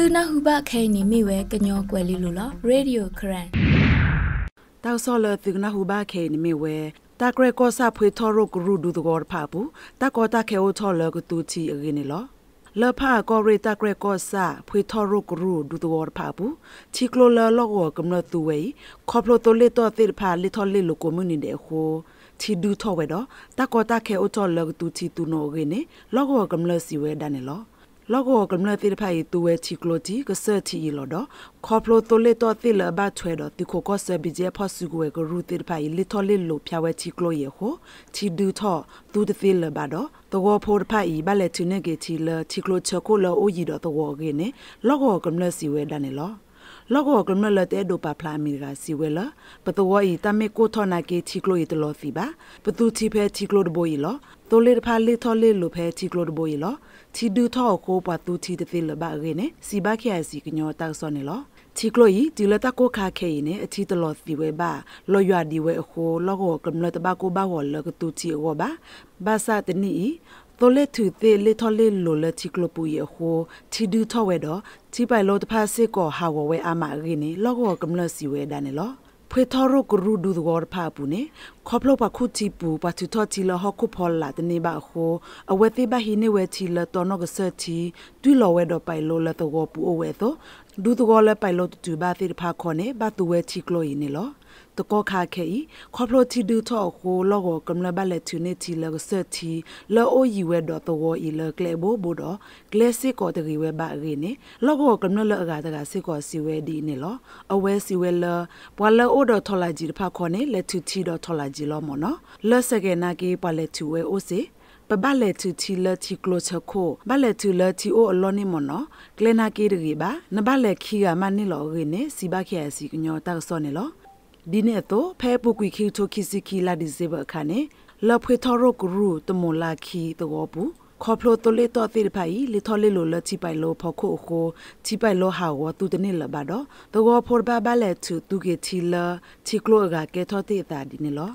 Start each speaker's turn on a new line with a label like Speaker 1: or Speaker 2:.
Speaker 1: သူနာဟုဘခဲနေမိဝဲကညောကွယ်လီလိုလားရေဒီယိုခရန်တောက်စောလသူနာဟုဘခဲနေမိဝဲတာကရကောစာဖွေထောရုကရူဒူတကောဖာပူတာကောတာခဲအိုထောလကတူချီအရင်လောလဖာကောရီတာကရကောစာဖွေထောရုကရူဒူတကောဖာပူချီကလိုလလောကောကမ္နတူဝဲခေါပလိုတိုလေတောသစ်ဖာလေထောလေလိုကိုမြနီတဲ့ဟိုချီဒူထောဝဲတော့တာကောတာခဲအိုထောလကတူချီတူနိုဂေနေလောကောကမ္လစီဝဲဒါနေလောလောကကမ္လတိဖိုင်တူဝဲချီကလိုတီကဆာတီလော်ဒခေါပလိုတိုလေတောတိလဘတ်ထွေဒတိခိုကောဆဘီဂျေဖော့ဆူကွေကရူတိဖိုင်လီထောလီလိုဖြာဝဲချီကလိုယေဟိုချီဒူထောသူတသိလဘတ်တော့တဝဖို့ဖိုင်ဘလက်တူနေကေချီလချီကလိုချကိုလောအိုယီတော့တဝကေနေလောကကမ္လစီဝဲဒန်နေလောလောက်ကကလမလတဲ့ဒိုပါဖလာမီရာစီဝဲလာပတဝဤတမေကိုထောနာကေတီကလိုဤတလောစီပါပသူတီဖဲတီကလိုဒဘိုဤလောတိုလေဖာလေထောလေလိုဖဲတီကလိုဒဘိုဤလောတီဒူထောကိုပသူတီတဲ့လဘရေနေစီဘခဲစီကညောတောက်စောနေလောတီကလိုဤဒီလတကိုခါခဲဤနေအတီတလောစီဝဲပါလောရွာဒီဝဲအခိုလောက်ကကလမလတဘကိုဘဝလကတူတီဝဘာဘာသာတနီဤตัวเลถือเตเลทอเลโลเลทิกลปุยโฮทีดูทอเวดอทีไปโลตพาเซกอฮาวเวอามารินีลอกอกำลสิเวดานิลอเพทอรุกรูดูดวอรพาปุเนขอบโลปะคุทีปูปะทุทอทีละฮอคุพอลลาตเนบะโฮอเวติบะฮีเนเวทีละตอนอกเซทีดุลอเวดอไปโลละตวอปูโอเวโตดูตวอละไปโลตุบาติพาคอเนบะตุเวทีกลอยเนลอတကောခါခဲဤခေါပလိုတီဒူထော့ကိုလောကကမ္လဘလက်တူနေတီလောဆတ်တီလောအိုယူဝဲတော့တော်ဝီလကလေဘိုဘိုတော့ကလေစစ်ကောတရီဝဲဘာရီနေလောကကမ္လလောအကတကစစ်ကောစီဝဲဒီနေလောအဝဲစီဝဲလပွာလောအိုတော့ထော်လာကြီးတဖခေါ်နေလက်တူတီတော့ထော်လာကြီးလောမော်နော်လောဆကေနာကေပွာလက်တူဝဲအိုစေပပလက်တူတီလက်တီကလိုချခိုဘလက်တူလက်တီအိုအလောနေမနောကလနာကေရီဘာနဘလက်ခီကမနိလောရီနေစီဘခဲစီညောတာဆောနေလောဒီနေ့တော့ဖဲပုကွီခိထိုခိစီခီလာဒီဇေဘခါနေလဖွေထရကရူတမလာခီတောပူခေါပလိုတလေတော့တိဖိုင်လေထော်လေလိုလချိပိုင်လိုဖော်ခိုခိုချိပိုင်လိုဟာဝတူတနေလဘတော့တောဖော်ဘာဘလက်ချူတူကေချီလချီကလိုဂါကေထော်တေတာဒီနေလော